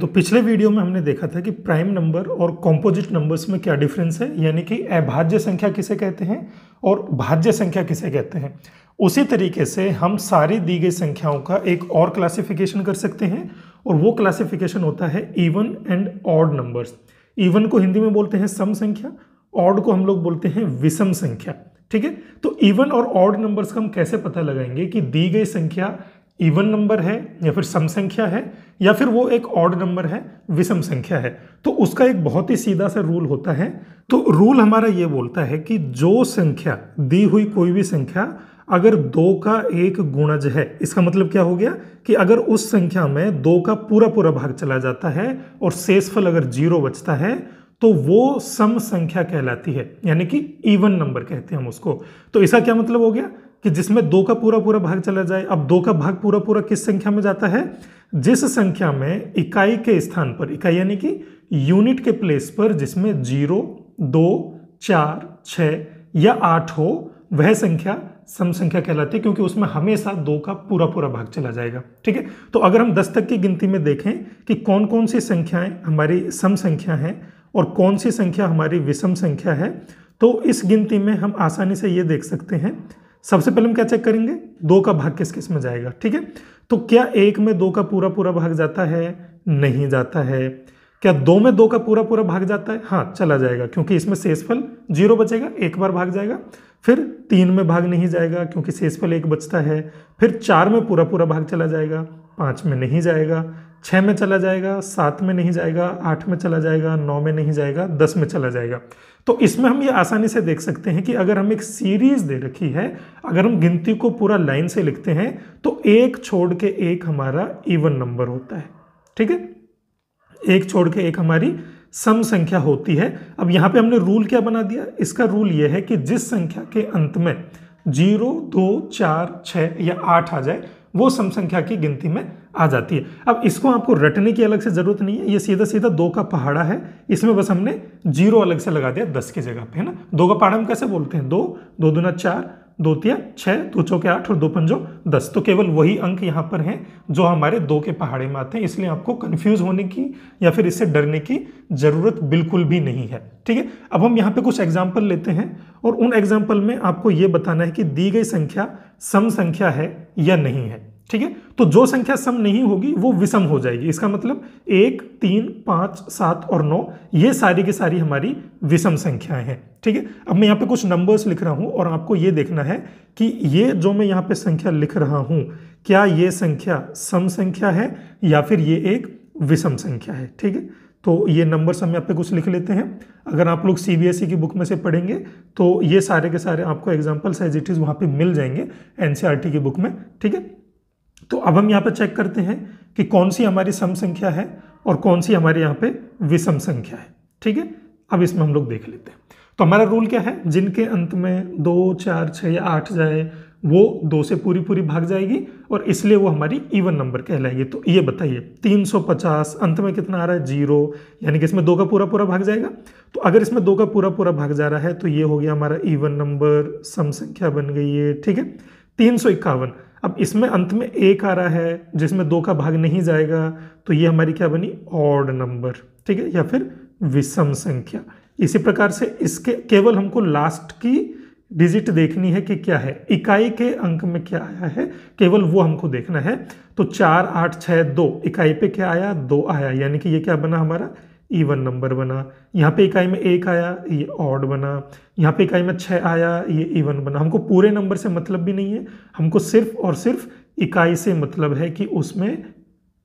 तो पिछले वीडियो में हमने देखा था कि प्राइम नंबर और कॉम्पोजिट नंबर्स में क्या डिफरेंस है यानी कि अभाज्य संख्या किसे कहते हैं और भाज्य संख्या किसे कहते हैं उसी तरीके से हम सारी दी गई संख्याओं का एक और क्लासिफिकेशन कर सकते हैं और वो क्लासिफिकेशन होता है even and odd numbers even को हिंदी में बोलते हैं सम संख्या ऑड को हम लोग बोलते हैं विषम संख्या ठीक है तो इवन और ऑड नंबर्स का हम कैसे पता लगाएंगे कि दी गई संख्या इवन नंबर है या फिर सम संख्या है या फिर वो एक ऑड नंबर है विषम संख्या है तो उसका एक बहुत ही सीधा सा रूल होता है तो रूल हमारा ये बोलता है कि जो संख्या दी हुई कोई भी संख्या अगर दो का एक गुणज है इसका मतलब क्या हो गया कि अगर उस संख्या में दो का पूरा पूरा भाग चला जाता है और शेषफल अगर जीरो बचता है तो वो सम संख्या कहलाती है यानी कि इवन नंबर कहते हैं हम उसको तो इसका क्या मतलब हो गया कि जिसमें दो का पूरा पूरा भाग चला जाए अब दो का भाग पूरा पूरा किस संख्या में जाता है जिस संख्या में इकाई के स्थान पर इकाई यानी कि यूनिट के प्लेस पर जिसमें जीरो दो चार छ या आठ हो वह संख्या सम संख्या कहलाती है क्योंकि उसमें हमेशा दो का पूरा पूरा भाग चला जाएगा ठीक है तो अगर हम दस तक की गिनती में देखें कि कौन कौन सी संख्याएं हमारी सम संख्या हैं और कौन सी संख्या हमारी विषम संख्या है तो इस गिनती में हम आसानी से ये देख सकते हैं सबसे पहले हम क्या चेक करेंगे दो का भाग किस किस में जाएगा ठीक है तो क्या एक में दो का पूरा पूरा भाग जाता है नहीं जाता है क्या दो में दो का पूरा पूरा भाग जाता है हाँ चला जाएगा क्योंकि इसमें शेषफल जीरो बचेगा एक बार भाग जाएगा फिर तीन में भाग नहीं जाएगा क्योंकि शेषफल एक बचता है फिर चार में पूरा पूरा भाग चला जाएगा पाँच में नहीं जाएगा छः में चला जाएगा सात में नहीं जाएगा आठ में चला जाएगा नौ में नहीं जाएगा दस में चला जाएगा तो इसमें हम ये आसानी से देख सकते हैं कि अगर हम एक सीरीज़ दे रखी है अगर हम गिनती को पूरा लाइन से लिखते हैं तो एक छोड़ के एक हमारा इवन नंबर होता है ठीक है एक छोड़ के एक हमारी सम संख्या होती है अब यहाँ पे हमने रूल क्या बना दिया इसका रूल ये है कि जिस संख्या के अंत में जीरो दो चार छः या आठ आ जाए वो सम संख्या की गिनती में आ जाती है अब इसको आपको रटने की अलग से ज़रूरत नहीं है ये सीधा सीधा दो का पहाड़ा है इसमें बस हमने जीरो अलग से लगा दिया दस की जगह पे है ना दो का पहाड़ा हम कैसे बोलते हैं दो दो दुना चार दो तिया छः दो चौके आठ और दो पंजो दस तो केवल वही अंक यहाँ पर हैं जो हमारे दो के पहाड़े में आते हैं इसलिए आपको कन्फ्यूज होने की या फिर इससे डरने की ज़रूरत बिल्कुल भी नहीं है ठीक है अब हम यहाँ पे कुछ एग्जाम्पल लेते हैं और उन एग्जाम्पल में आपको ये बताना है कि दी गई संख्या सम संख्या है या नहीं है ठीक है तो जो संख्या सम नहीं होगी वो विषम हो जाएगी इसका मतलब एक तीन पाँच सात और नौ ये सारी की सारी हमारी विषम संख्याएं हैं ठीक है अब मैं यहाँ पे कुछ नंबर्स लिख रहा हूँ और आपको ये देखना है कि ये जो मैं यहाँ पे संख्या लिख रहा हूँ क्या ये संख्या सम संख्या है या फिर ये एक विषम संख्या है ठीक है तो ये नंबर्स हम यहाँ पे कुछ लिख लेते हैं अगर आप लोग सी e की बुक में से पढ़ेंगे तो ये सारे के सारे आपको एग्जाम्पल्स एज इट इज़ वहाँ पर मिल जाएंगे एन e की बुक में ठीक है तो अब हम यहाँ पर चेक करते हैं कि कौन सी हमारी सम संख्या है और कौन सी हमारे यहाँ पे विषम संख्या है ठीक है अब इसमें हम लोग देख लेते हैं तो हमारा रूल क्या है जिनके अंत में दो चार छः या आठ जाए वो दो से पूरी पूरी भाग जाएगी और इसलिए वो हमारी इवन नंबर कहलाएगी तो ये बताइए 350 अंत में कितना आ रहा है जीरो यानी कि इसमें दो का पूरा पूरा भाग जाएगा तो अगर इसमें दो का पूरा पूरा भाग जा रहा है तो ये हो गया हमारा इवन नंबर सम संख्या बन गई है ठीक है तीन सौ इक्यावन अब इसमें अंत में एक आ रहा है जिसमें दो का भाग नहीं जाएगा तो ये हमारी क्या बनी ऑड नंबर ठीक है या फिर विषम संख्या इसी प्रकार से इसके केवल हमको लास्ट की डिजिट देखनी है कि क्या है इकाई के अंक में क्या आया है केवल वो हमको देखना है तो चार आठ छः दो इकाई पे क्या आया दो आया यानी कि ये क्या बना हमारा ईवन नंबर बना यहाँ पे इकाई में एक आया ये ऑड बना यहाँ पे इकाई में छः आया ये इवन बना हमको पूरे नंबर से मतलब भी नहीं है हमको सिर्फ और सिर्फ इकाई से मतलब है कि उसमें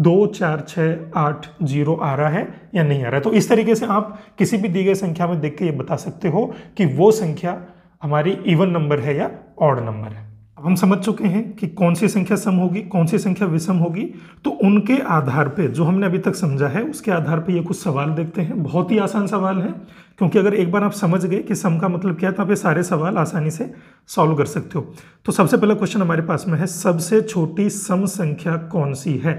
दो चार छः आठ जीरो आ रहा है या नहीं आ रहा है तो इस तरीके से आप किसी भी दी गई संख्या में देख के ये बता सकते हो कि वो संख्या हमारी इवन नंबर है या ऑड नंबर है अब हम समझ चुके हैं कि कौन सी संख्या सम होगी कौन सी संख्या विषम होगी तो उनके आधार पे जो हमने अभी तक समझा है उसके आधार पे ये कुछ सवाल देखते हैं बहुत ही आसान सवाल है क्योंकि अगर एक बार आप समझ गए कि सम का मतलब क्या है तो आप ये सारे सवाल आसानी से सॉल्व कर सकते हो तो सबसे पहला क्वेश्चन हमारे पास में है सबसे छोटी सम संख्या कौन सी है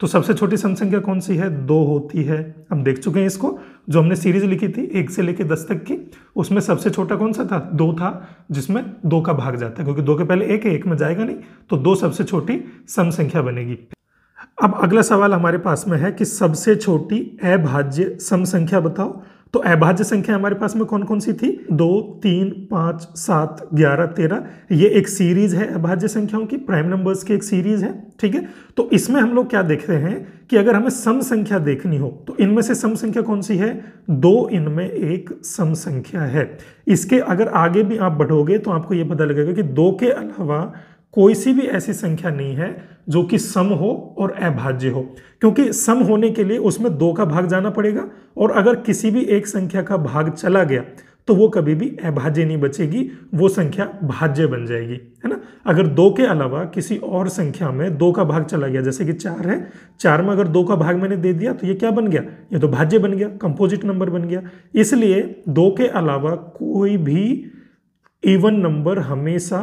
तो सबसे छोटी सम संख्या कौन सी है दो होती है हम देख चुके हैं इसको जो हमने सीरीज लिखी थी एक से लेके दस तक की उसमें सबसे छोटा कौन सा था दो था जिसमें दो का भाग जाता है क्योंकि दो के पहले एक है एक में जाएगा नहीं तो दो सबसे छोटी सम संख्या बनेगी अब अगला सवाल हमारे पास में है कि सबसे छोटी अभाज्य सम संख्या बताओ तो अभाज्य संख्या हमारे पास में कौन कौन सी थी दो तीन पाँच सात ग्यारह तेरह ये एक सीरीज है अभाज्य संख्याओं की प्राइम नंबर्स की एक सीरीज है ठीक है तो इसमें हम लोग क्या देखते हैं कि अगर हमें सम संख्या देखनी हो तो इनमें से सम संख्या कौन सी है दो इनमें एक सम संख्या है इसके अगर आगे भी आप बढ़ोगे तो आपको ये पता लगेगा कि दो के अलावा कोई सी भी ऐसी संख्या नहीं है जो कि सम हो और अभाज्य हो क्योंकि सम होने के लिए उसमें दो का भाग जाना पड़ेगा और अगर किसी भी एक संख्या का भाग चला गया तो वो कभी भी अभाज्य नहीं बचेगी वो संख्या भाज्य बन जाएगी है ना अगर दो के अलावा किसी और संख्या में दो का भाग चला गया जैसे कि चार है चार में अगर दो का भाग मैंने दे दिया तो ये क्या बन गया ये तो भाज्य बन गया कंपोजिट नंबर बन गया इसलिए दो के अलावा कोई भी इवन नंबर हमेशा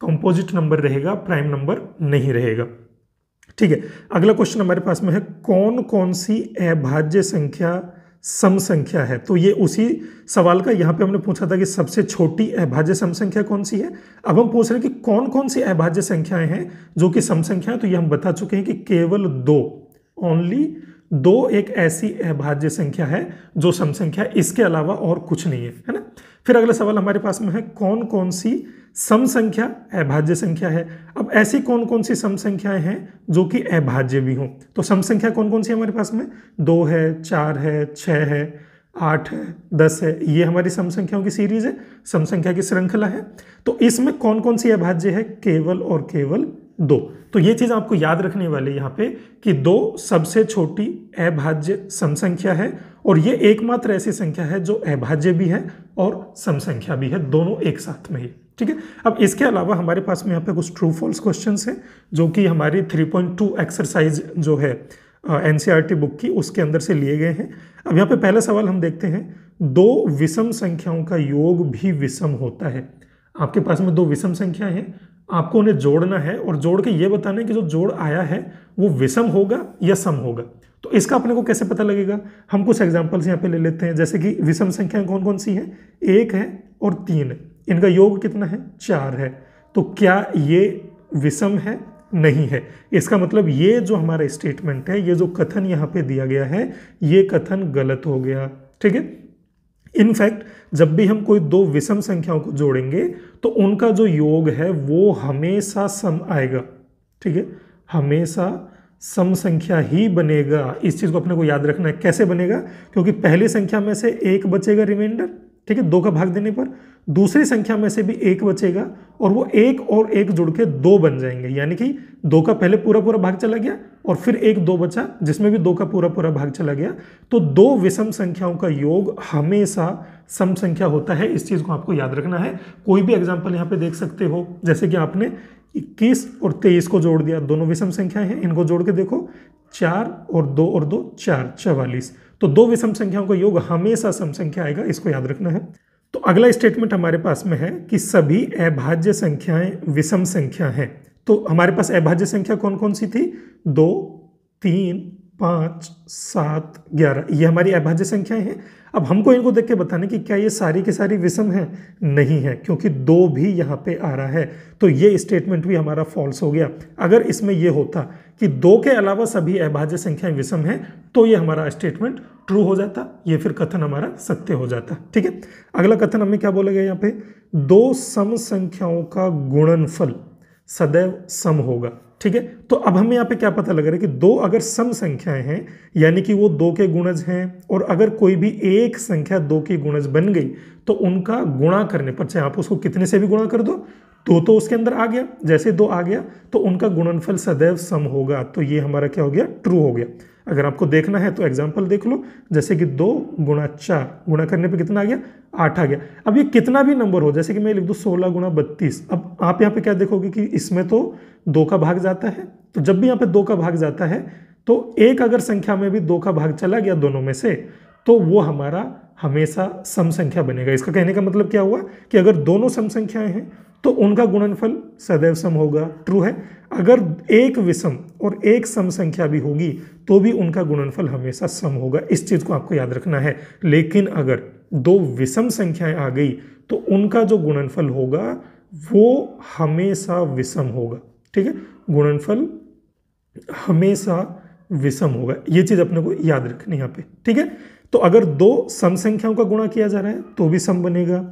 कंपोजिट नंबर रहेगा प्राइम नंबर नहीं रहेगा ठीक है अगला क्वेश्चन हमारे पास में है कौन कौन सी अभाज्य संख्या सम संख्या है तो ये उसी सवाल का यहाँ पे हमने पूछा था कि सबसे छोटी अभाज्य सम संख्या कौन सी है अब हम पूछ रहे हैं कि कौन कौन सी अभाज्य संख्याएं हैं जो कि सम संख्या है तो ये हम बता चुके हैं कि केवल दो ओनली दो एक ऐसी अभाज्य संख्या है जो सम संख्या इसके अलावा और कुछ नहीं है है ना फिर अगला सवाल हमारे पास में है कौन कौन सी सम संख्या अभाज्य संख्या है अब ऐसी कौन कौन सी सम संख्याएं हैं जो कि अभाज्य भी हों तो सम संख्या कौन कौन सी हमारे पास में दो है चार है छः है आठ है दस है ये हमारी सम संख्याओं की सीरीज है सम संख्या की श्रृंखला है तो इसमें कौन कौन सी अभाज्य है केवल और केवल दो तो ये चीज़ आपको याद रखने वाली यहाँ पे कि दो सबसे छोटी अभाज्य समसंख्या है और ये एकमात्र ऐसी संख्या है जो अभाज्य भी है और समसंख्या भी है दोनों एक साथ में ही ठीक है अब इसके अलावा हमारे पास में यहाँ पे कुछ ट्रू फॉल्स क्वेश्चन है जो कि हमारी 3.2 एक्सरसाइज जो है एनसीआर टी बुक की उसके अंदर से लिए गए हैं अब यहाँ पे पहला सवाल हम देखते हैं दो विषम संख्याओं का योग भी विषम होता है आपके पास में दो विषम संख्या है आपको उन्हें जोड़ना है और जोड़ के ये बताना है कि जो जोड़ आया है वो विषम होगा या सम होगा तो इसका अपने को कैसे पता लगेगा हम कुछ एग्जाम्पल्स यहाँ पे ले लेते हैं जैसे कि विषम संख्याएं कौन कौन सी हैं एक है और तीन है इनका योग कितना है चार है तो क्या ये विषम है नहीं है इसका मतलब ये जो हमारा स्टेटमेंट है ये जो कथन यहाँ पे दिया गया है ये कथन गलत हो गया ठीक है इनफैक्ट जब भी हम कोई दो विषम संख्याओं को जोड़ेंगे तो उनका जो योग है वो हमेशा सम आएगा ठीक है हमेशा सम संख्या ही बनेगा इस चीज़ को अपने को याद रखना है कैसे बनेगा क्योंकि पहली संख्या में से एक बचेगा रिमाइंडर ठीक है दो का भाग देने पर दूसरी संख्या में से भी एक बचेगा और वो एक और एक जुड़ के दो बन जाएंगे यानी कि दो का पहले पूरा पूरा भाग चला गया और फिर एक दो बचा जिसमें भी दो का पूरा पूरा भाग चला गया तो दो विषम संख्याओं का योग हमेशा सम संख्या होता है इस चीज़ को आपको याद रखना है कोई भी एग्जाम्पल यहाँ पे देख सकते हो जैसे कि आपने इक्कीस और तेईस को जोड़ दिया दोनों विषम संख्याएं हैं इनको जोड़ के देखो चार और दो और दो चार चवालीस तो दो विषम संख्याओं का योग हमेशा सम संख्या आएगा इसको याद रखना है तो अगला स्टेटमेंट हमारे पास में है कि सभी अभाज्य संख्याएं विषम संख्या हैं तो हमारे पास अभाज्य संख्या कौन कौन सी थी दो तीन पाँच सात ग्यारह ये हमारी अभाज्य संख्याएं हैं अब हमको इनको देख के बताने कि क्या ये सारी के सारी विषम है नहीं है क्योंकि दो भी यहाँ पे आ रहा है तो ये स्टेटमेंट भी हमारा फॉल्स हो गया अगर इसमें ये होता कि दो के अलावा सभी अभाज्य संख्याएं विषम हैं तो ये हमारा स्टेटमेंट ट्रू हो जाता ये फिर कथन हमारा सत्य हो जाता ठीक है अगला कथन हमें क्या बोला गया यहाँ पे दो सम संख्याओं का गुणनफल सदैव सम होगा ठीक है तो अब हमें यहाँ पे क्या पता लग रहा है कि दो अगर सम संख्याएं हैं यानी कि वो दो के गुणज हैं और अगर कोई भी एक संख्या दो की गुणज बन गई तो उनका गुणा करने पर चाहे आप उसको कितने से भी गुणा कर दो दो तो उसके अंदर आ गया जैसे दो आ गया तो उनका गुणनफल सदैव सम होगा तो ये हमारा क्या हो गया ट्रू हो गया अगर आपको देखना है तो एग्जाम्पल देख लो जैसे कि दो गुणा चार गुणा करने पे कितना आ गया आठ आ गया अब ये कितना भी नंबर हो जैसे कि मैं लिख दूँ सोलह गुणा बत्तीस अब आप यहाँ पे क्या देखोगे कि इसमें तो दो का भाग जाता है तो जब भी यहाँ पे दो का भाग जाता है तो एक अगर संख्या में भी दो का भाग चला गया दोनों में से तो वो हमारा हमेशा सम संख्या बनेगा इसका कहने का मतलब क्या हुआ कि अगर दोनों सम संख्याएं हैं तो उनका गुणनफल सदैव सम होगा ट्रू है अगर एक विषम और एक सम संख्या भी होगी तो भी उनका गुणनफल हमेशा सम होगा इस चीज़ को आपको याद रखना है लेकिन अगर दो विषम संख्याएं आ गई तो उनका जो गुणनफल होगा वो हमेशा विषम होगा ठीक है गुणनफल हमेशा विषम होगा ये चीज़ अपने को याद रखनी यहाँ पे ठीक है तो अगर दो सम संख्याओं का गुणा किया जा रहा है तो भी सम बनेगा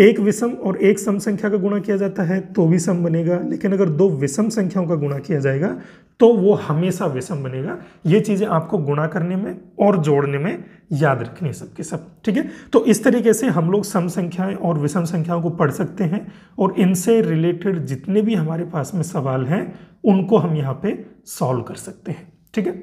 एक विषम और एक सम संख्या का गुणा किया जाता है तो भी सम बनेगा लेकिन अगर दो विषम संख्याओं का गुणा किया जाएगा तो वो हमेशा विषम बनेगा ये चीज़ें आपको गुणा करने में और जोड़ने में याद रखनी है सबके सब ठीक है तो इस तरीके से हम लोग सम संख्याएं और विषम संख्याओं को पढ़ सकते हैं और इनसे रिलेटेड जितने भी हमारे पास में सवाल हैं उनको हम यहाँ पे सॉल्व कर सकते हैं ठीक है